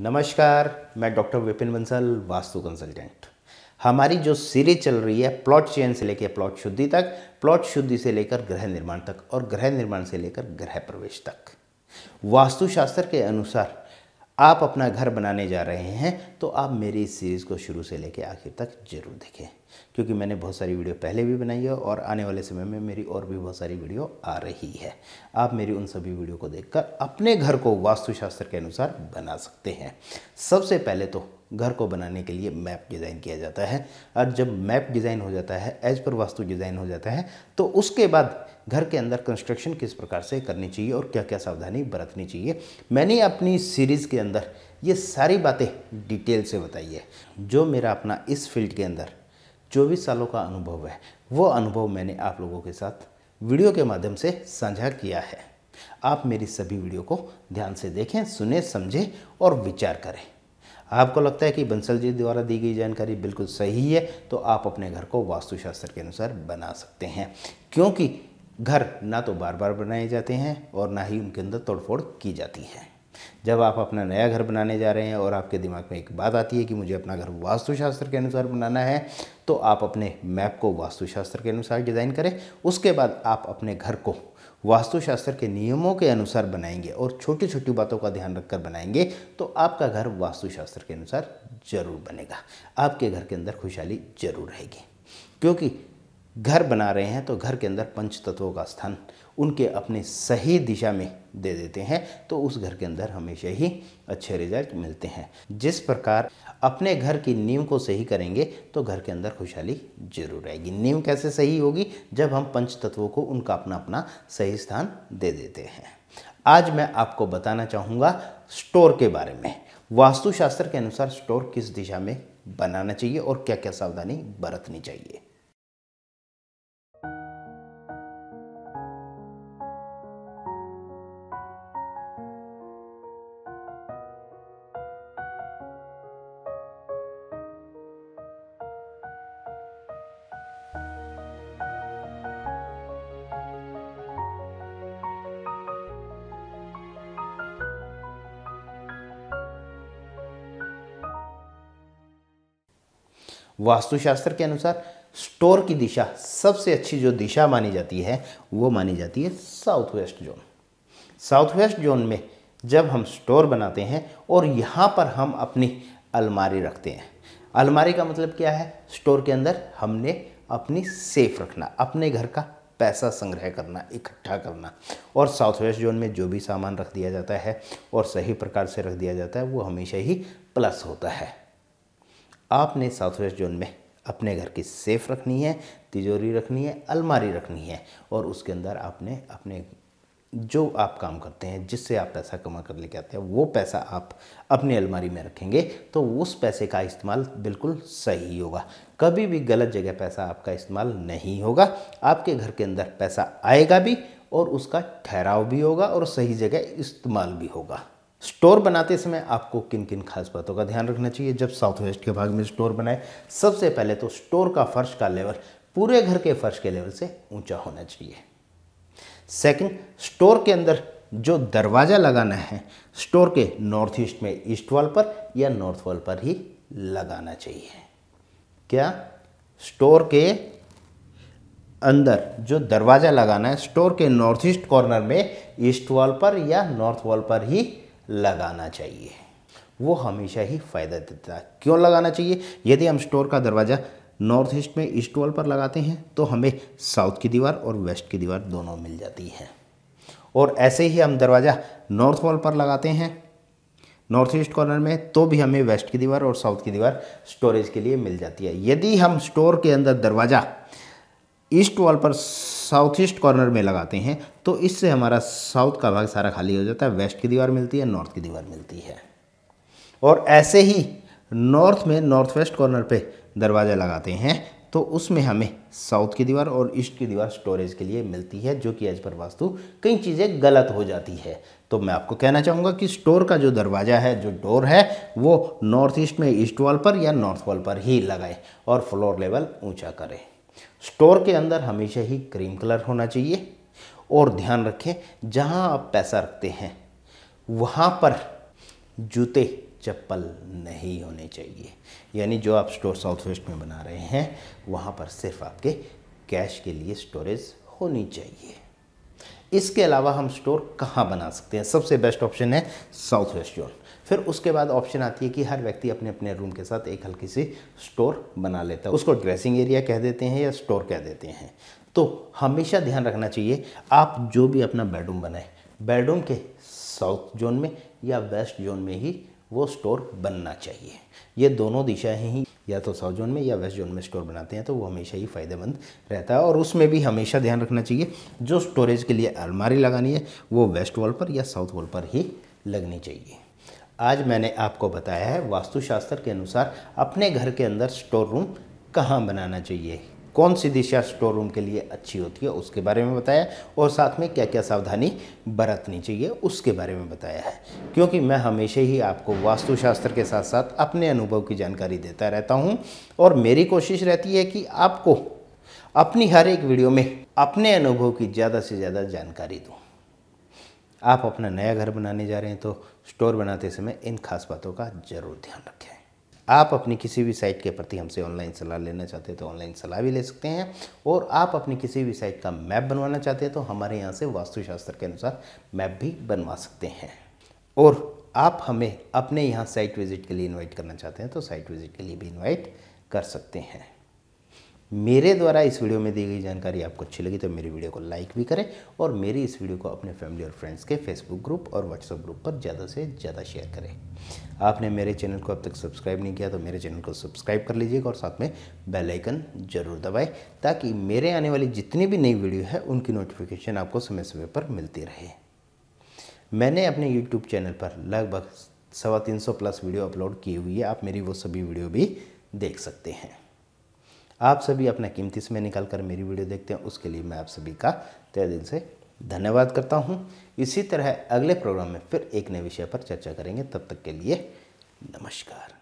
नमस्कार मैं doctor Vipin Bansal Vastu consultant हमारी जो सीरीज चल रही है प्लॉट चयन से लेकर प्लॉट शुद्धि तक प्लॉट शुद्धि से लेकर गृह निर्माण तक और गृह निर्माण से लेकर गृह प्रवेश तक वास्तुशास्त्र के अनुसार आप अपना घर बनाने जा रहे हैं तो आप मेरी इस सीरीज़ को शुरू से लेकर आखिर तक जरूर देखें क्योंकि मैंने बहुत सारी वीडियो पहले भी बनाई है और आने वाले समय में मेरी और भी बहुत सारी वीडियो आ रही है आप मेरी उन सभी वीडियो को देखकर अपने घर को वास्तुशास्त्र के अनुसार बना सकते हैं सबसे पहले तो घर को बनाने के लिए मैप डिज़ाइन किया जाता है और जब मैप डिज़ाइन हो जाता है एज पर वास्तु डिज़ाइन हो जाता है तो उसके बाद घर के अंदर कंस्ट्रक्शन किस प्रकार से करनी चाहिए और क्या क्या सावधानी बरतनी चाहिए मैंने अपनी सीरीज़ के अंदर ये सारी बातें डिटेल से बताई है जो मेरा अपना इस फील्ड के अंदर चौबीस सालों का अनुभव है वो अनुभव मैंने आप लोगों के साथ वीडियो के माध्यम से साझा किया है आप मेरी सभी वीडियो को ध्यान से देखें सुने समझें और विचार करें आपको लगता है कि बंसल जी द्वारा दी गई जानकारी बिल्कुल सही है तो आप अपने घर को वास्तुशास्त्र के अनुसार बना सकते हैं क्योंकि घर ना तो बार बार बनाए जाते हैं और ना ही उनके अंदर तोड़फोड़ की जाती है जब आप अपना नया घर बनाने जा रहे हैं और आपके दिमाग में एक बात आती है कि मुझे अपना घर वास्तुशास्त्र के अनुसार बनाना है तो आप अपने मैप को वास्तुशास्त्र के अनुसार डिज़ाइन करें उसके बाद आप अपने घर को वास्तुशास्त्र के नियमों के अनुसार बनाएंगे और छोटी छोटी बातों का ध्यान रखकर बनाएंगे तो आपका घर वास्तुशास्त्र के अनुसार ज़रूर बनेगा आपके घर के अंदर खुशहाली जरूर रहेगी क्योंकि घर बना रहे हैं तो घर के अंदर पंच तत्वों का स्थान उनके अपने सही दिशा में दे देते हैं तो उस घर के अंदर हमेशा ही अच्छे रिजल्ट मिलते हैं जिस प्रकार अपने घर की नींव को सही करेंगे तो घर के अंदर खुशहाली जरूर आएगी नींव कैसे सही होगी जब हम पंच तत्वों को उनका अपना अपना सही स्थान दे देते हैं आज मैं आपको बताना चाहूँगा स्टोर के बारे में वास्तुशास्त्र के अनुसार स्टोर किस दिशा में बनाना चाहिए और क्या क्या सावधानी बरतनी चाहिए वास्तुशास्त्र के अनुसार स्टोर की दिशा सबसे अच्छी जो दिशा मानी जाती है वो मानी जाती है south west zone south west zone में जब हम स्टोर बनाते हैं और यहाँ पर हम अपनी अलमारी रखते हैं अलमारी का मतलब क्या है स्टोर के अंदर हमने अपनी सेफ रखना अपने घर का पैसा संग्रह करना इकट्ठा करना और साउथ वेस्ट जोन में जो भी सामान रख दिया जाता है और सही प्रकार से रख दिया जाता है वो हमेशा ही प्लस होता है आपने साउथ वेस्ट जोन में अपने घर की सेफ़ रखनी है तिजोरी रखनी है अलमारी रखनी है और उसके अंदर आपने अपने जो आप काम करते हैं जिससे आप पैसा कमा कर लेके आते हैं वो पैसा आप अपनी अलमारी में रखेंगे तो उस पैसे का इस्तेमाल बिल्कुल सही होगा कभी भी गलत जगह पैसा आपका इस्तेमाल नहीं होगा आपके घर के अंदर पैसा आएगा भी और उसका ठहराव भी होगा और सही जगह इस्तेमाल भी होगा स्टोर बनाते समय आपको किन किन खास बातों का ध्यान रखना चाहिए जब साउथ वेस्ट के भाग में स्टोर बनाए सबसे पहले तो स्टोर का फर्श का लेवल पूरे घर के फर्श के लेवल से ऊंचा होना चाहिए सेकंड स्टोर के अंदर जो दरवाज़ा लगाना है स्टोर के नॉर्थ ईस्ट में ईस्ट वॉल पर या नॉर्थ वॉल पर ही लगाना चाहिए क्या स्टोर के अंदर जो दरवाज़ा लगाना है स्टोर के नॉर्थ ईस्ट कॉर्नर में ईस्ट वॉल पर या नॉर्थ वॉल पर ही लगाना चाहिए वो हमेशा ही फ़ायदा देता है क्यों लगाना चाहिए यदि हम स्टोर का दरवाज़ा नॉर्थ ईस्ट में ईस्ट वॉल पर लगाते हैं तो हमें साउथ की दीवार और वेस्ट की दीवार दोनों मिल जाती है और ऐसे ही हम दरवाज़ा नॉर्थ वॉल पर लगाते हैं नॉर्थ ईस्ट कॉर्नर में तो भी हमें वेस्ट की दीवार और साउथ की दीवार स्टोरेज के लिए मिल जाती है यदि हम स्टोर के अंदर दरवाज़ा ईस्ट वॉल पर साउथ ईस्ट कॉर्नर में लगाते हैं तो इससे हमारा साउथ का भाग सारा खाली हो जाता है वेस्ट की दीवार मिलती है नॉर्थ की दीवार मिलती है और ऐसे ही नॉर्थ में नॉर्थ वेस्ट कॉर्नर पे दरवाज़ा लगाते हैं तो उसमें हमें साउथ की दीवार और ईस्ट की दीवार स्टोरेज के लिए मिलती है जो कि एज पर वास्तु कई चीज़ें गलत हो जाती है तो मैं आपको कहना चाहूँगा कि स्टोर का जो दरवाज़ा है जो डोर है वो नॉर्थ ईस्ट में ईस्ट वॉल पर या नॉर्थ वॉल पर ही लगाएं और फ्लोर लेवल ऊँचा करें स्टोर के अंदर हमेशा ही क्रीम कलर होना चाहिए और ध्यान रखें जहां आप पैसा रखते हैं वहां पर जूते चप्पल नहीं होने चाहिए यानी जो आप स्टोर साउथ वेस्ट में बना रहे हैं वहाँ पर सिर्फ आपके कैश के लिए स्टोरेज होनी चाहिए इसके अलावा हम स्टोर कहाँ बना सकते हैं सबसे बेस्ट ऑप्शन है साउथ वेस्ट जोन फिर उसके बाद ऑप्शन आती है कि हर व्यक्ति अपने अपने रूम के साथ एक हल्की सी स्टोर बना लेता है उसको ड्रेसिंग एरिया कह देते हैं या स्टोर कह देते हैं तो हमेशा ध्यान रखना चाहिए आप जो भी अपना बेडरूम बनाए बेडरूम के साउथ जोन में या वेस्ट जोन में ही वो स्टोर बनना चाहिए ये दोनों दिशाएं ही या तो साउथ जोन में या वेस्ट जोन में स्टोर बनाते हैं तो वो हमेशा ही फ़ायदेमंद रहता है और उसमें भी हमेशा ध्यान रखना चाहिए जो स्टोरेज के लिए अलमारी लगानी है वो वेस्ट वॉल पर या साउथ वॉल पर ही लगनी चाहिए आज मैंने आपको बताया है वास्तुशास्त्र के अनुसार अपने घर के अंदर स्टोर रूम कहाँ बनाना चाहिए कौन सी दिशा स्टोर रूम के लिए अच्छी होती है उसके बारे में बताया और साथ में क्या क्या सावधानी बरतनी चाहिए उसके बारे में बताया है क्योंकि मैं हमेशा ही आपको वास्तुशास्त्र के साथ साथ अपने अनुभव की जानकारी देता रहता हूँ और मेरी कोशिश रहती है कि आपको अपनी हर एक वीडियो में अपने अनुभव की ज़्यादा से ज़्यादा जानकारी दूँ आप अपना नया घर बनाने जा रहे हैं तो स्टोर बनाते समय इन खास बातों का ज़रूर ध्यान रखें आप अपनी किसी भी साइट के प्रति हमसे ऑनलाइन सलाह लेना चाहते हैं तो ऑनलाइन सलाह भी ले सकते हैं और आप अपनी किसी भी साइट का मैप बनवाना चाहते हैं तो हमारे यहाँ से वास्तुशास्त्र के अनुसार मैप भी बनवा सकते हैं और आप हमें अपने यहाँ साइट विज़िट के लिए इनवाइट करना चाहते हैं तो साइट विज़िट के लिए भी इनवाइट कर सकते हैं मेरे द्वारा इस वीडियो में दी गई जानकारी आपको अच्छी लगी तो मेरी वीडियो को लाइक भी करें और मेरी इस वीडियो को अपने फैमिली और फ्रेंड्स के फेसबुक ग्रुप और व्हाट्सएप ग्रुप पर ज़्यादा से ज़्यादा शेयर करें आपने मेरे चैनल को अब तक सब्सक्राइब नहीं किया तो मेरे चैनल को सब्सक्राइब कर लीजिएगा और साथ में बेल आइकन जरूर दबाएं ताकि मेरे आने वाली जितनी भी नई वीडियो है उनकी नोटिफिकेशन आपको समय समय पर मिलती रहे मैंने अपने यूट्यूब चैनल पर लगभग सवा तीन सौ प्लस वीडियो अपलोड की हुई है आप मेरी वो सभी वीडियो भी देख सकते हैं आप सभी अपना कीमती समय निकाल कर मेरी वीडियो देखते हैं उसके लिए मैं आप सभी का तय दिल से धन्यवाद करता हूँ इसी तरह अगले प्रोग्राम में फिर एक नए विषय पर चर्चा करेंगे तब तक के लिए नमस्कार